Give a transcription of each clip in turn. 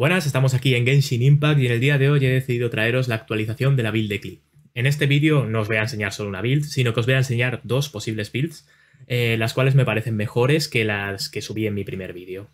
Buenas, estamos aquí en Genshin Impact y en el día de hoy he decidido traeros la actualización de la build de Klee. En este vídeo no os voy a enseñar solo una build, sino que os voy a enseñar dos posibles builds, eh, las cuales me parecen mejores que las que subí en mi primer vídeo.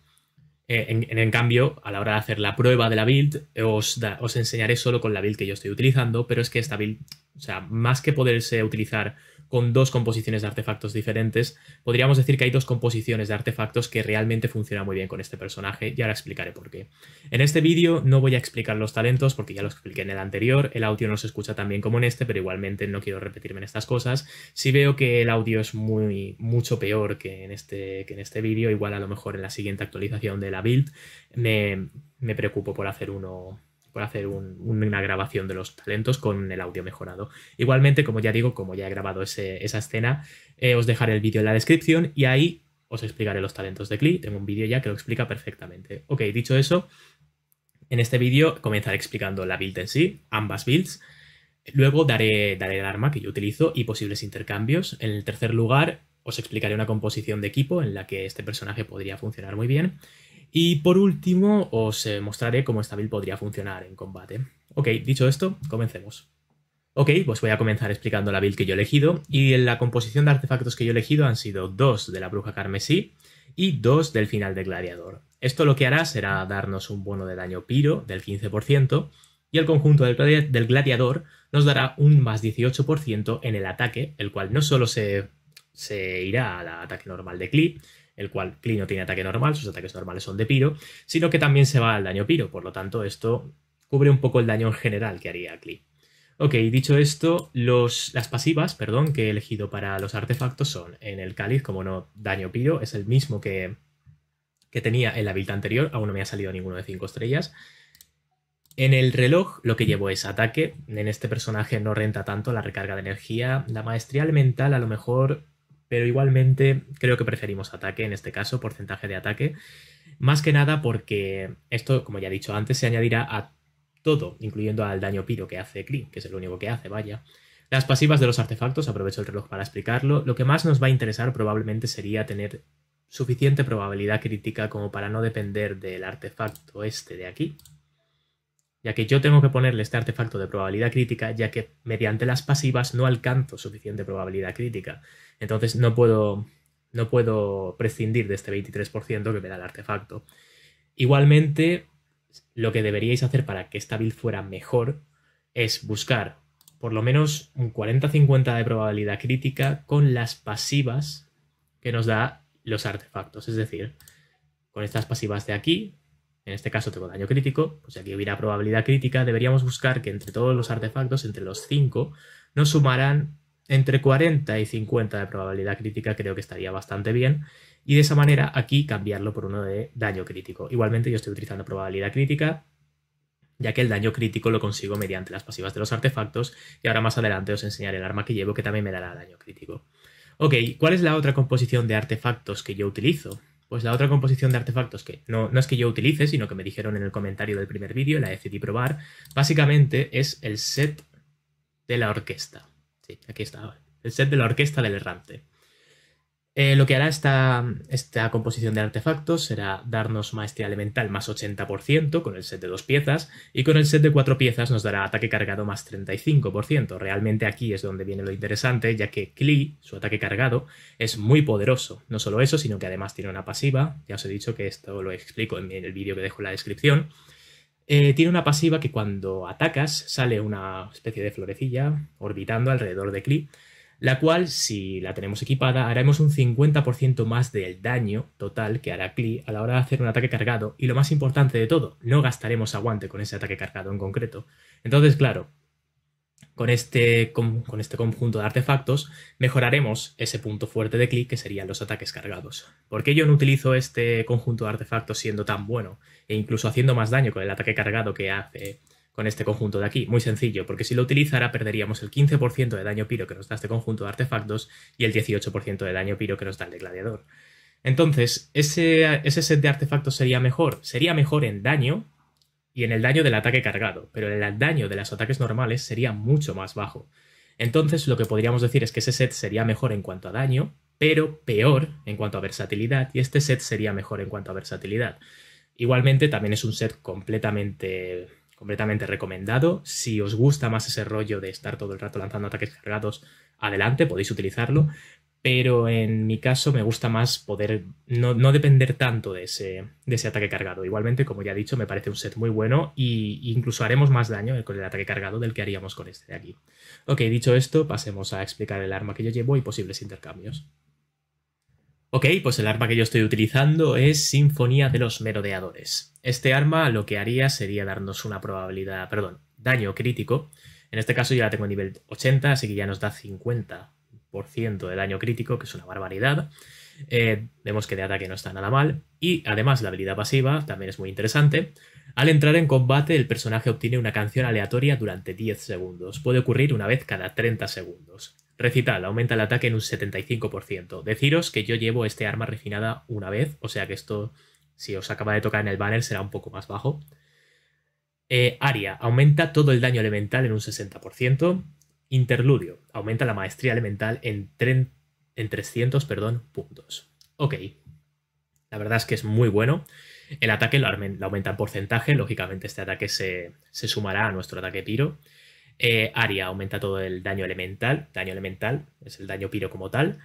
Eh, en, cambio, a la hora de hacer la prueba de la build, os, os enseñaré solo con la build que yo estoy utilizando, pero es que esta build, o sea, más que poderse utilizar con dos composiciones de artefactos diferentes, podríamos decir que hay dos composiciones de artefactos que realmente funcionan muy bien con este personaje y ahora explicaré por qué. En este vídeo no voy a explicar los talentos porque ya los expliqué en el anterior, el audio no se escucha tan bien como en este, pero igualmente no quiero repetirme en estas cosas. Si veo que el audio es muy mucho peor que en este, en este vídeo, igual a lo mejor en la siguiente actualización de la build me, me preocupo por hacer uno hacer una grabación de los talentos con el audio mejorado. Igualmente, como ya digo, como ya he grabado esa escena, eh, os dejaré el vídeo en la descripción y ahí os explicaré los talentos de Klee. Tengo un vídeo ya que lo explica perfectamente. Ok, dicho eso, en este vídeo comenzaré explicando la build en sí, ambas builds. Luego daré, daré el arma que yo utilizo y posibles intercambios. En el tercer lugar, os explicaré una composición de equipo en la que este personaje podría funcionar muy bien. Y por último, os eh, mostraré cómo esta build podría funcionar en combate. Ok, dicho esto, comencemos. Ok, pues voy a comenzar explicando la build que yo he elegido, y la composición de artefactos que yo he elegido han sido dos de la Bruja Carmesí y dos del final de Gladiador. Esto lo que hará será darnos un bono de daño piro del 15%, y el conjunto del Gladiador nos dará un más 18% en el ataque, el cual no solo se, se irá al ataque normal de Klee, el cual Klee no tiene ataque normal, sus ataques normales son de piro, sino que también se va al daño piro, por lo tanto esto cubre un poco el daño en general que haría Klee. Ok, dicho esto, los, las pasivas perdón, que he elegido para los artefactos son en el cáliz, como no, daño piro, es el mismo que, que tenía en la build anterior, aún no me ha salido ninguno de 5 estrellas. En el reloj lo que llevo es ataque, en este personaje no renta tanto la recarga de energía, la maestría elemental a lo mejor pero igualmente creo que preferimos ataque en este caso, porcentaje de ataque, más que nada porque esto, como ya he dicho antes, se añadirá a todo, incluyendo al daño piro que hace Kree, que es el único que hace, vaya. Las pasivas de los artefactos, aprovecho el reloj para explicarlo, lo que más nos va a interesar probablemente sería tener suficiente probabilidad crítica como para no depender del artefacto este de aquí, ya que yo tengo que ponerle este artefacto de probabilidad crítica, ya que mediante las pasivas no alcanzo suficiente probabilidad crítica. Entonces no puedo, no puedo prescindir de este 23% que me da el artefacto. Igualmente, lo que deberíais hacer para que esta build fuera mejor es buscar por lo menos un 40-50 de probabilidad crítica con las pasivas que nos da los artefactos. Es decir, con estas pasivas de aquí, en este caso tengo daño crítico, pues aquí hubiera probabilidad crítica, deberíamos buscar que entre todos los artefactos, entre los 5, nos sumarán entre 40 y 50 de probabilidad crítica creo que estaría bastante bien. Y de esa manera aquí cambiarlo por uno de daño crítico. Igualmente yo estoy utilizando probabilidad crítica, ya que el daño crítico lo consigo mediante las pasivas de los artefactos. Y ahora más adelante os enseñaré el arma que llevo que también me dará daño crítico. Ok, ¿cuál es la otra composición de artefactos que yo utilizo? Pues la otra composición de artefactos que no, no es que yo utilice, sino que me dijeron en el comentario del primer vídeo, la decidí probar, básicamente es el set de la orquesta aquí está. El set de la orquesta del errante. Eh, lo que hará esta, esta composición de artefactos será darnos maestría elemental más 80% con el set de dos piezas y con el set de cuatro piezas nos dará ataque cargado más 35%. Realmente aquí es donde viene lo interesante ya que Klee, su ataque cargado, es muy poderoso. No solo eso, sino que además tiene una pasiva. Ya os he dicho que esto lo explico en el vídeo que dejo en la descripción eh, tiene una pasiva que cuando atacas sale una especie de florecilla orbitando alrededor de Klee, la cual, si la tenemos equipada, haremos un 50% más del daño total que hará Klee a la hora de hacer un ataque cargado. Y lo más importante de todo, no gastaremos aguante con ese ataque cargado en concreto. Entonces, claro, con este, con, este conjunto de artefactos mejoraremos ese punto fuerte de clic que serían los ataques cargados. ¿Por qué yo no utilizo este conjunto de artefactos siendo tan bueno e incluso haciendo más daño con el ataque cargado que hace con este conjunto de aquí. Muy sencillo, porque si lo utilizara perderíamos el 15% de daño piro que nos da este conjunto de artefactos y el 18% de daño piro que nos da el de gladiador. Entonces, ese, ese set de artefactos sería mejor. Sería mejor en daño, y en el daño del ataque cargado, pero el daño de los ataques normales sería mucho más bajo. Entonces lo que podríamos decir es que ese set sería mejor en cuanto a daño, pero peor en cuanto a versatilidad, y este set sería mejor en cuanto a versatilidad. Igualmente también es un set completamente, completamente recomendado. Si os gusta más ese rollo de estar todo el rato lanzando ataques cargados, adelante, podéis utilizarlo, pero en mi caso me gusta más poder no, depender tanto de ese, ataque cargado. Igualmente, como ya he dicho, me parece un set muy bueno e incluso haremos más daño con el ataque cargado del que haríamos con este de aquí. Ok, dicho esto, pasemos a explicar el arma que yo llevo y posibles intercambios. Ok, pues el arma que yo estoy utilizando es Sinfonía de los Merodeadores. Este arma lo que haría sería darnos una probabilidad, perdón, daño crítico. En este caso ya la tengo a nivel 80, así que ya nos da 50 de daño crítico, que es una barbaridad. Eh, vemos que de ataque no está nada mal. Y además la habilidad pasiva también es muy interesante. Al entrar en combate, el personaje obtiene una canción aleatoria durante 10 segundos. Puede ocurrir una vez cada 30 segundos. Recital, aumenta el ataque en un 75%. Deciros que yo llevo este arma refinada una vez, o sea que esto, si os acaba de tocar en el banner, será un poco más bajo. aria, eh, aumenta todo el daño elemental en un 60%. Interludio. Aumenta la maestría elemental en, 300 perdón, puntos. Ok. La verdad es que es muy bueno. El ataque lo, aumenta en porcentaje. Lógicamente este ataque se, sumará a nuestro ataque piro. Eh, Aria. aumenta todo el daño elemental. Daño elemental es el daño piro como tal.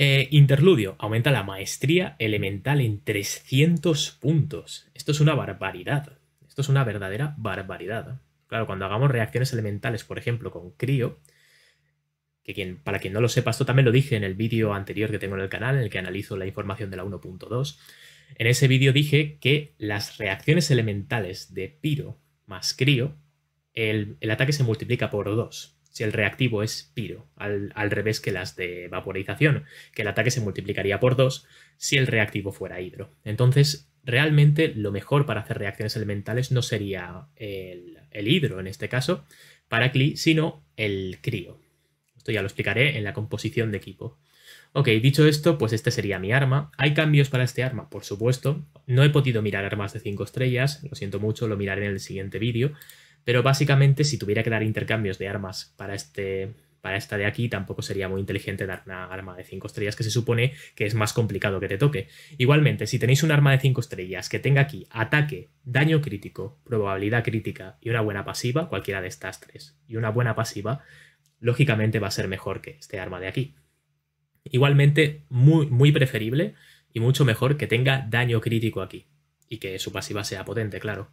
Eh, interludio aumenta la maestría elemental en 300 puntos. Esto es una barbaridad. Esto es una verdadera barbaridad. Claro, cuando hagamos reacciones elementales, por ejemplo, con crío, que para quien no lo sepa, esto también lo dije en el vídeo anterior que tengo en el canal, en el que analizo la información de la 1.2. En ese vídeo dije que las reacciones elementales de piro más crío, el, el ataque se multiplica por 2 si el reactivo es piro, al, revés que las de vaporización, que el ataque se multiplicaría por 2 si el reactivo fuera hidro. Entonces, realmente lo mejor para hacer reacciones elementales no sería el, hidro en este caso, para sino el crío. Esto ya lo explicaré en la composición de equipo. Ok, dicho esto, pues este sería mi arma. ¿Hay cambios para este arma? Por supuesto. No he podido mirar armas de 5 estrellas, lo siento mucho, lo miraré en el siguiente vídeo. Pero básicamente, si tuviera que dar intercambios de armas para este. Para esta de aquí tampoco sería muy inteligente dar una arma de 5 estrellas que se supone que es más complicado que te toque. Igualmente, si tenéis un arma de 5 estrellas que tenga aquí ataque, daño crítico, probabilidad crítica y una buena pasiva, cualquiera de estas tres, y una buena pasiva, lógicamente va a ser mejor que este arma de aquí. Igualmente, muy, muy preferible y mucho mejor que tenga daño crítico aquí. Y que su pasiva sea potente, claro.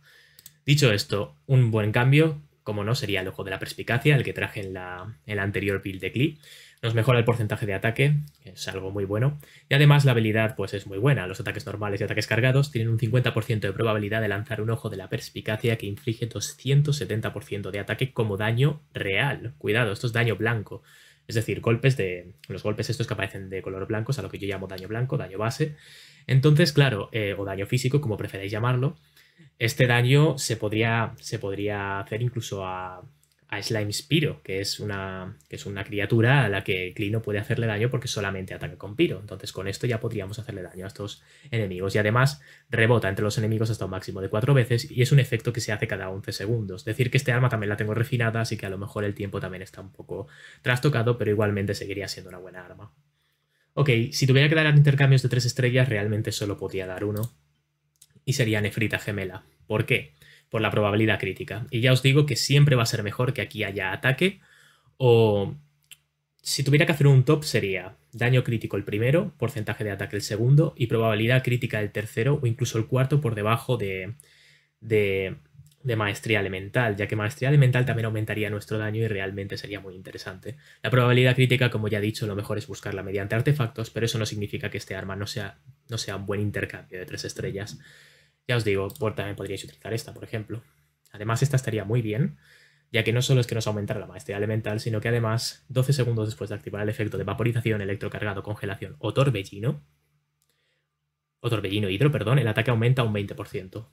Dicho esto, un buen cambio, como no, sería el ojo de la perspicacia, el que traje en la, anterior build de Klee. Nos mejora el porcentaje de ataque, que es algo muy bueno. Y además la habilidad pues es muy buena. Los ataques normales y ataques cargados tienen un 50% de probabilidad de lanzar un ojo de la perspicacia que inflige 270% de ataque como daño real. Cuidado, esto es daño blanco. Es decir, golpes de. Los golpes estos que aparecen de color blanco, es a lo que yo llamo daño blanco, daño base. Entonces, claro, eh, o daño físico, como preferéis llamarlo. Este daño se podría, se podría hacer incluso a, a Slime Spiro, que es, una, es una criatura a la que Clino puede hacerle daño porque solamente ataca con Piro. Entonces con esto ya podríamos hacerle daño a estos enemigos. Y además rebota entre los enemigos hasta un máximo de cuatro veces y es un efecto que se hace cada 11 segundos. Decir que este arma también la tengo refinada, así que a lo mejor el tiempo también está un poco trastocado, pero igualmente seguiría siendo una buena arma. Ok, si tuviera que dar intercambios de tres estrellas, realmente solo podía dar uno. Y sería Nefrita Gemela ¿Por qué? Por la probabilidad crítica. Y ya os digo que siempre va a ser mejor que aquí haya ataque o... Si tuviera que hacer un top sería daño crítico el primero, porcentaje de ataque el segundo y probabilidad crítica el tercero o incluso el cuarto por debajo de, de, maestría elemental, ya que maestría elemental también aumentaría nuestro daño y realmente sería muy interesante. La probabilidad crítica, como ya he dicho, lo mejor es buscarla mediante artefactos, pero eso no significa que este arma no sea, no sea un buen intercambio de tres estrellas. Ya os digo, por, también podríais utilizar esta, por ejemplo. Además, esta estaría muy bien, ya que no solo es que nos aumentara la maestría elemental, sino que además, 12 segundos después de activar el efecto de vaporización, electrocargado, congelación o torbellino, o torbellino hidro, perdón, el ataque aumenta un 20%.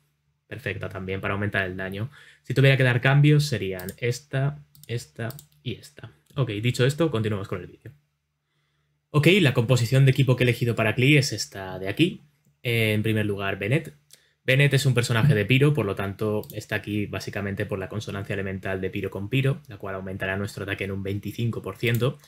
Perfecta también para aumentar el daño. Si tuviera que dar cambios serían esta, esta y esta. Ok, dicho esto, continuamos con el vídeo. Ok, la composición de equipo que he elegido para Klee es esta de aquí. En primer lugar, Bennett, Bennett es un personaje de Piro, por lo tanto está aquí básicamente por la consonancia elemental de Piro con Piro, la cual aumentará nuestro ataque en un 25%.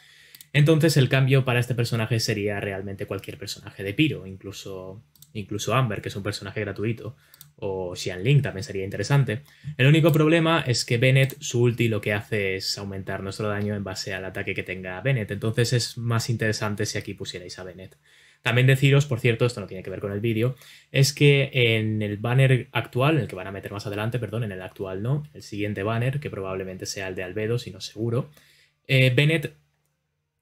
Entonces el cambio para este personaje sería realmente cualquier personaje de Piro, incluso, incluso Amber, que es un personaje gratuito, o Xian Ling también sería interesante. El único problema es que Bennett, su ulti lo que hace es aumentar nuestro daño en base al ataque que tenga Bennett, entonces es más interesante si aquí pusierais a Bennett. También deciros, por cierto, esto no tiene que ver con el vídeo, es que en el banner actual, en el que van a meter más adelante, perdón, en el actual no, el siguiente banner, que probablemente sea el de Albedo, si no seguro, eh, Bennett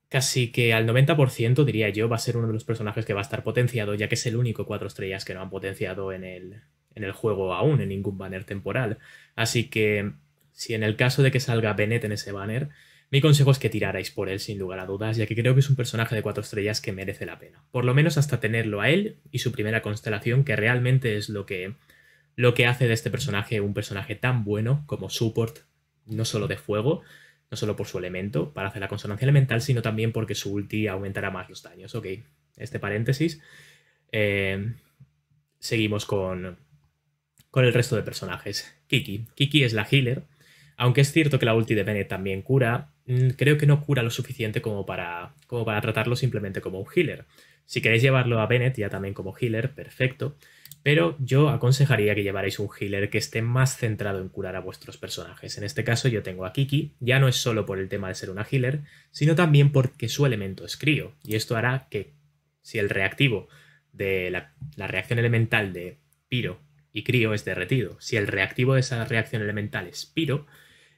casi que al 90% diría yo va a ser uno de los personajes que va a estar potenciado, ya que es el único cuatro estrellas que no han potenciado en el, en el juego aún, en ningún banner temporal. Así que si en el caso de que salga Bennett en ese banner, mi consejo es que tirarais por él sin lugar a dudas, ya que creo que es un personaje de cuatro estrellas que merece la pena. Por lo menos hasta tenerlo a él y su primera constelación, que realmente es lo que, lo que hace de este personaje un personaje tan bueno como support, no solo de fuego, no solo por su elemento, para hacer la consonancia elemental, sino también porque su ulti aumentará más los daños. Ok, este paréntesis. Eh, seguimos con, con el resto de personajes. Kiki. Kiki es la healer aunque es cierto que la ulti de Bennett también cura, mm, creo que no cura lo suficiente como para, para tratarlo simplemente como un healer. Si queréis llevarlo a Bennett ya también como healer, perfecto. Pero yo aconsejaría que llevarais un healer que esté más centrado en curar a vuestros personajes. En este caso yo tengo a Kiki, ya no es solo por el tema de ser una healer, sino también porque su elemento es crío. Y esto hará que si el reactivo de la, la reacción elemental de Piro y Crío es derretido, si el reactivo de esa reacción elemental es Piro,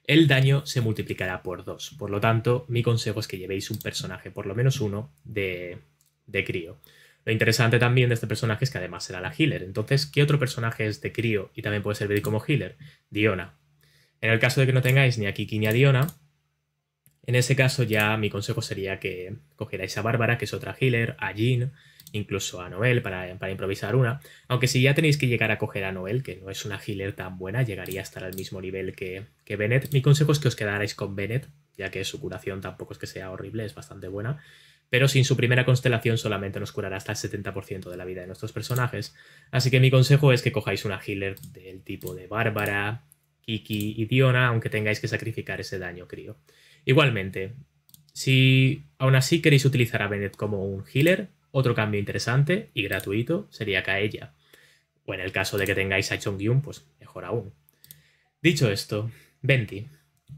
el daño se multiplicará por dos. Por lo tanto, mi consejo es que llevéis un personaje, por lo menos uno, de, de crío. Lo interesante también de este personaje es que además será la healer. Entonces, ¿qué otro personaje es de crío y también puede servir como healer? Diona. En el caso de que no tengáis ni a Kiki ni a Diona, en ese caso ya mi consejo sería que cogierais a Bárbara, que es otra healer, a Jean, incluso a Noel para, improvisar una. Aunque si ya tenéis que llegar a coger a Noel, que no es una healer tan buena, llegaría a estar al mismo nivel que, que Bennett. Mi consejo es que os quedarais con Bennett, ya que su curación tampoco es que sea horrible, es bastante buena. Pero sin su primera constelación solamente nos curará hasta el 70% de la vida de nuestros personajes. Así que mi consejo es que cojáis una healer del tipo de Bárbara, Kiki y Diona, aunque tengáis que sacrificar ese daño, crío. Igualmente, si aún así queréis utilizar a Bennett como un healer, otro cambio interesante y gratuito sería Kaella. O en el caso de que tengáis a Chongyun, pues mejor aún. Dicho esto, Venti.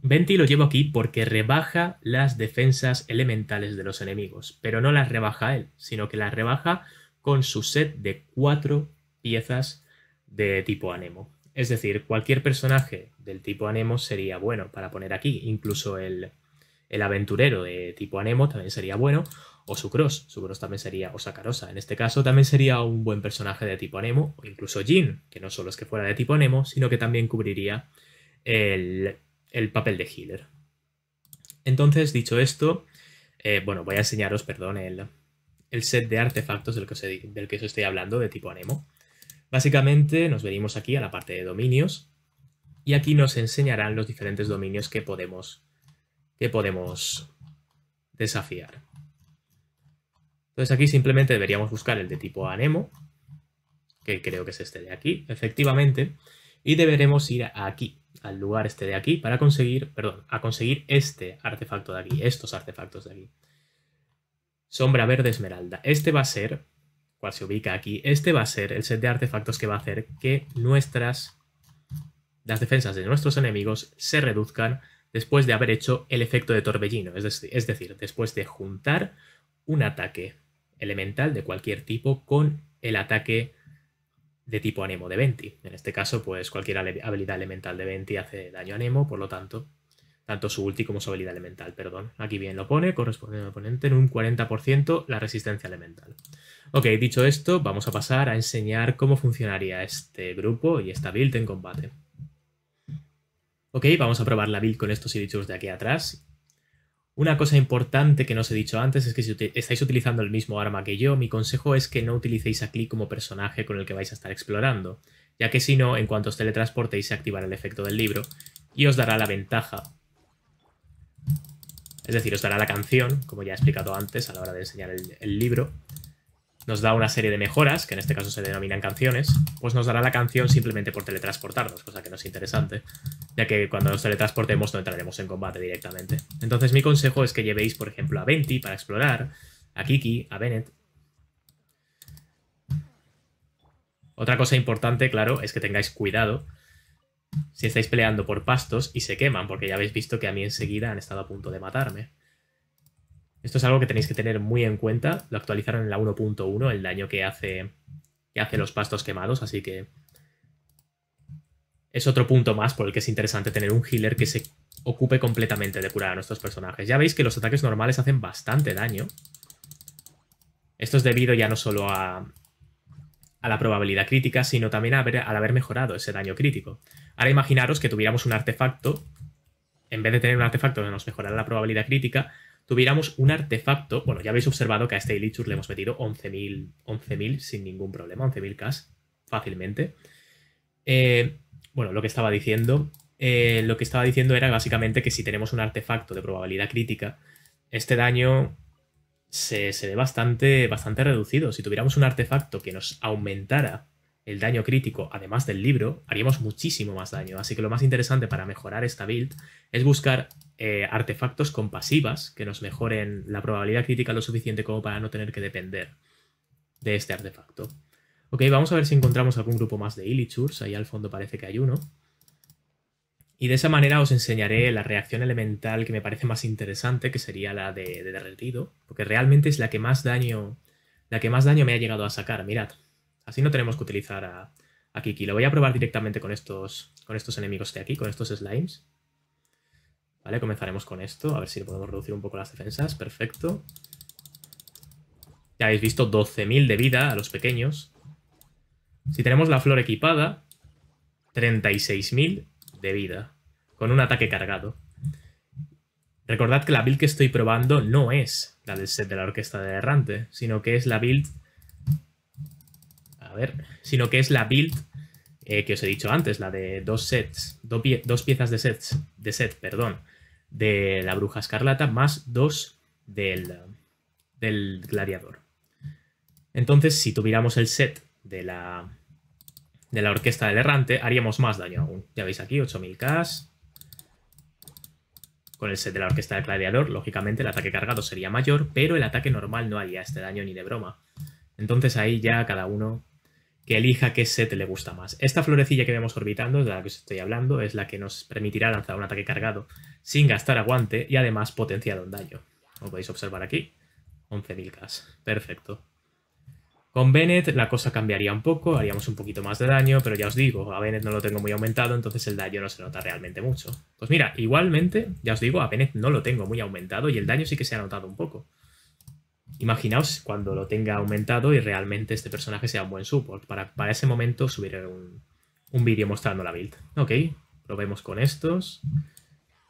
Venti lo llevo aquí porque rebaja las defensas elementales de los enemigos, pero no las rebaja él, sino que las rebaja con su set de cuatro piezas de tipo anemo. Es decir, cualquier personaje del tipo anemo sería bueno para poner aquí, incluso el, el aventurero de tipo anemo también sería bueno, o su cross también sería, o Sacarosa, en este caso también sería un buen personaje de tipo anemo. o incluso Jin, que no solo es que fuera de tipo anemo, sino que también cubriría el, papel de healer. Entonces, dicho esto, eh, bueno, voy a enseñaros, perdón, el, set de artefactos del que, os del que estoy hablando, de tipo Anemo. Básicamente nos venimos aquí a la parte de dominios y aquí nos enseñarán los diferentes dominios que podemos, que podemos desafiar. Entonces aquí simplemente deberíamos buscar el de tipo anemo, que creo que es este de aquí, efectivamente, y deberemos ir aquí, al lugar este de aquí, para conseguir, perdón, a conseguir este artefacto de aquí, estos artefactos de aquí. Sombra verde esmeralda. Este va a ser, cual se ubica aquí, este va a ser el set de artefactos que va a hacer que nuestras, las defensas de nuestros enemigos se reduzcan después de haber hecho el efecto de torbellino, es decir, es decir después de juntar un ataque elemental de cualquier tipo con el ataque de tipo anemo de 20. En este caso, pues cualquier habilidad elemental de 20 hace daño a por lo tanto, tanto su ulti como su habilidad elemental, perdón. Aquí bien lo pone, corresponde al oponente en un 40% la resistencia elemental. Ok, dicho esto, vamos a pasar a enseñar cómo funcionaría este grupo y esta build en combate. Ok, vamos a probar la build con estos dichos de aquí atrás una cosa importante que no os he dicho antes es que si estáis utilizando el mismo arma que yo, mi consejo es que no utilicéis a Klee como personaje con el que vais a estar explorando, ya que si no, en cuanto os teletransportéis se activará el efecto del libro y os dará la ventaja. Es decir, os dará la canción, como ya he explicado antes a la hora de enseñar el libro, nos da una serie de mejoras, que en este caso se denominan canciones, pues nos dará la canción simplemente por teletransportarnos, cosa que no es interesante, ya que cuando nos teletransportemos no entraremos en combate directamente. Entonces mi consejo es que llevéis, por ejemplo, a Venti para explorar, a Kiki, a Bennett. Otra cosa importante, claro, es que tengáis cuidado si estáis peleando por pastos y se queman, porque ya habéis visto que a mí enseguida han estado a punto de matarme. Esto es algo que tenéis que tener muy en cuenta. Lo actualizaron en la 1.1, el daño que hace, que hace los pastos quemados, así que es otro punto más por el que es interesante tener un healer que se ocupe completamente de curar a nuestros personajes. Ya veis que los ataques normales hacen bastante daño. Esto es debido ya no solo a, a la probabilidad crítica, sino también a al haber mejorado ese daño crítico. Ahora imaginaros que tuviéramos un artefacto, en vez de tener un artefacto que nos mejorara la probabilidad crítica, tuviéramos un artefacto, bueno, ya habéis observado que a este Illichur le hemos metido 11.000 11.000 sin ningún problema, 11.000 cas fácilmente. Eh, bueno, lo que estaba diciendo, eh, lo que estaba diciendo era básicamente que si tenemos un artefacto de probabilidad crítica, este daño se, se ve bastante, bastante reducido. Si tuviéramos un artefacto que nos aumentara el daño crítico, además del libro, haríamos muchísimo más daño. Así que lo más interesante para mejorar esta build es buscar eh, artefactos con pasivas que nos mejoren la probabilidad crítica lo suficiente como para no tener que depender de este artefacto. Ok, vamos a ver si encontramos algún grupo más de Illichurs. Ahí al fondo parece que hay uno. Y de esa manera os enseñaré la reacción elemental que me parece más interesante, que sería la de, de derretido, porque realmente es la que más daño, la que más daño me ha llegado a sacar. Mirad, Así no tenemos que utilizar a, Kiki. Lo voy a probar directamente con estos, con estos enemigos de aquí, con estos slimes. Vale, comenzaremos con esto, a ver si podemos reducir un poco las defensas. Perfecto. Ya habéis visto 12.000 de vida a los pequeños. Si tenemos la flor equipada, 36.000 de vida, con un ataque cargado. Recordad que la build que estoy probando no es la del set de la orquesta de errante, sino que es la build sino que es la build eh, que os he dicho antes, la de dos sets, dos piezas de sets, de set, perdón, de la bruja escarlata más dos del, del gladiador. Entonces, si tuviéramos el set de la, de la orquesta del errante, haríamos más daño aún. Ya veis aquí, 8000K. Con el set de la orquesta del gladiador, lógicamente el ataque cargado sería mayor, pero el ataque normal no haría este daño ni de broma. Entonces ahí ya cada uno que elija qué set le gusta más. Esta florecilla que vemos orbitando, de la que os estoy hablando, es la que nos permitirá lanzar un ataque cargado sin gastar aguante y además potenciar un daño. Como podéis observar aquí, 11000 cas Perfecto. Con Bennett la cosa cambiaría un poco, haríamos un poquito más de daño, pero ya os digo, a Bennett no lo tengo muy aumentado, entonces el daño no se nota realmente mucho. Pues mira, igualmente, ya os digo, a Bennett no lo tengo muy aumentado y el daño sí que se ha notado un poco imaginaos cuando lo tenga aumentado y realmente este personaje sea un buen support. Para, para ese momento subiré un, vídeo mostrando la build. Ok, probemos con estos.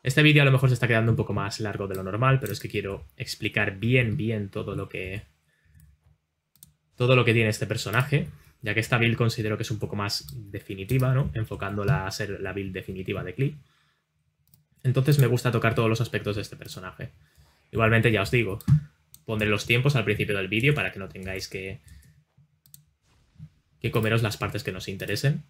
Este vídeo a lo mejor se está quedando un poco más largo de lo normal, pero es que quiero explicar bien, bien todo lo que todo lo que tiene este personaje, ya que esta build considero que es un poco más definitiva, ¿no? Enfocándola a ser la build definitiva de Klee. Entonces me gusta tocar todos los aspectos de este personaje. Igualmente, ya os digo, Pondré los tiempos al principio del vídeo para que no tengáis que, que comeros las partes que nos interesen.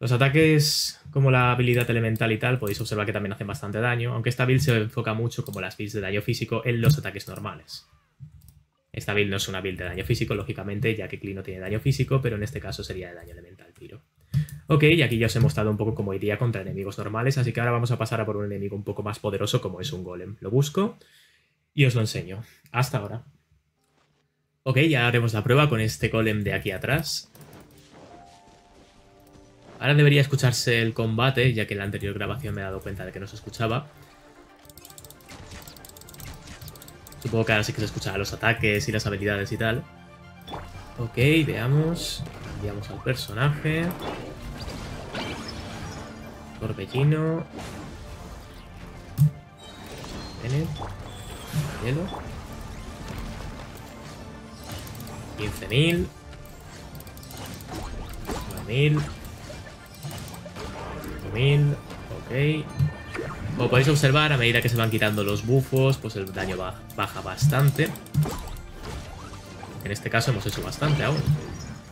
Los ataques como la habilidad elemental y tal, podéis observar que también hacen bastante daño, aunque esta build se enfoca mucho como las builds de daño físico en los ataques normales. Esta build no es una build de daño físico, lógicamente, ya que Klee no tiene daño físico, pero en este caso sería de daño elemental tiro. Ok, y aquí ya os he mostrado un poco cómo iría contra enemigos normales, así que ahora vamos a pasar a por un enemigo un poco más poderoso como es un golem. Lo busco, y os lo enseño. Hasta ahora. Ok, ya haremos la prueba con este golem de aquí atrás. Ahora debería escucharse el combate, ya que en la anterior grabación me he dado cuenta de que no se escuchaba. Supongo que ahora sí que se escuchan los ataques y las habilidades y tal. Ok, veamos. Cambiamos al personaje. Torbellino. Tenet. 15.000. 9.000. 8.000. Ok. Como podéis observar, a medida que se van quitando los bufos, pues el daño baja bastante. En este caso hemos hecho bastante aún.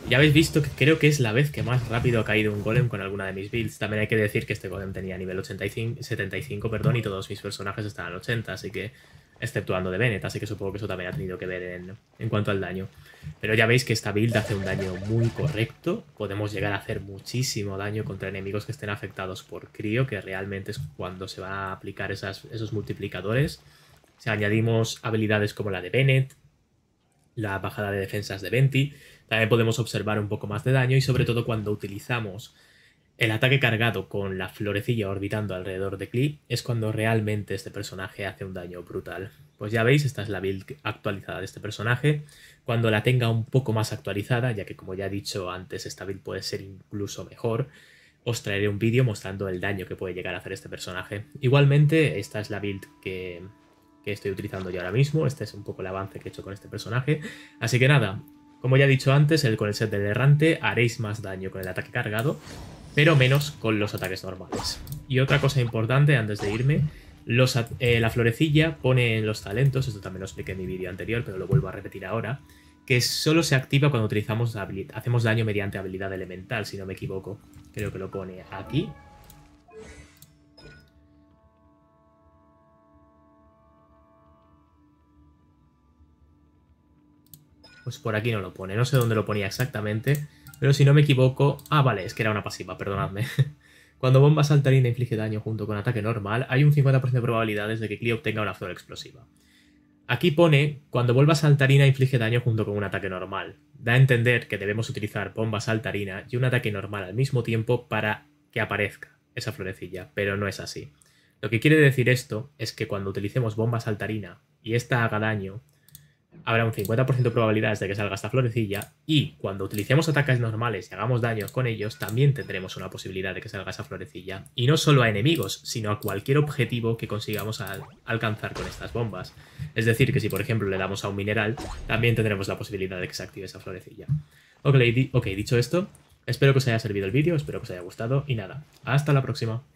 Ya habéis visto que creo que es la vez que más rápido ha caído un golem con alguna de mis builds. También hay que decir que este golem tenía nivel 85, 75 perdón, y todos mis personajes estaban 80, así que exceptuando de Bennett, así que supongo que eso también ha tenido que ver en, cuanto al daño. Pero ya veis que esta build hace un daño muy correcto, podemos llegar a hacer muchísimo daño contra enemigos que estén afectados por crío, que realmente es cuando se van a aplicar esos multiplicadores. Si añadimos habilidades como la de Bennett, la bajada de defensas de Venti, también podemos observar un poco más de daño y sobre todo cuando utilizamos el ataque cargado con la florecilla orbitando alrededor de Klee es cuando realmente este personaje hace un daño brutal. Pues ya veis, esta es la build actualizada de este personaje. Cuando la tenga un poco más actualizada, ya que como ya he dicho antes, esta build puede ser incluso mejor, os traeré un vídeo mostrando el daño que puede llegar a hacer este personaje. Igualmente, esta es la build que, estoy utilizando yo ahora mismo. Este es un poco el avance que he hecho con este personaje. Así que nada, como ya he dicho antes, el, con el set del errante haréis más daño con el ataque cargado pero menos con los ataques normales. Y otra cosa importante antes de irme, eh, la florecilla pone en los talentos, esto también lo expliqué en mi vídeo anterior, pero lo vuelvo a repetir ahora, que solo se activa cuando utilizamos hacemos daño mediante habilidad elemental, si no me equivoco. Creo que lo pone aquí. Pues por aquí no lo pone, no sé dónde lo ponía exactamente, pero si no me equivoco... Ah, vale, es que era una pasiva, perdonadme. Cuando bomba saltarina inflige daño junto con ataque normal, hay un 50% de probabilidades de que Cleo obtenga una flor explosiva. Aquí pone, cuando vuelva saltarina inflige daño junto con un ataque normal. Da a entender que debemos utilizar bomba saltarina y un ataque normal al mismo tiempo para que aparezca esa florecilla, pero no es así. Lo que quiere decir esto es que cuando utilicemos bomba saltarina y esta haga daño, habrá un 50% de probabilidades de que salga esta florecilla y cuando utilicemos ataques normales y hagamos daño con ellos, también tendremos una posibilidad de que salga esa florecilla. Y no solo a enemigos, sino a cualquier objetivo que consigamos alcanzar con estas bombas. Es decir, que si por ejemplo le damos a un mineral, también tendremos la posibilidad de que se active esa florecilla. Ok, ok dicho esto, espero que os haya servido el vídeo, espero que os haya gustado y nada, hasta la próxima.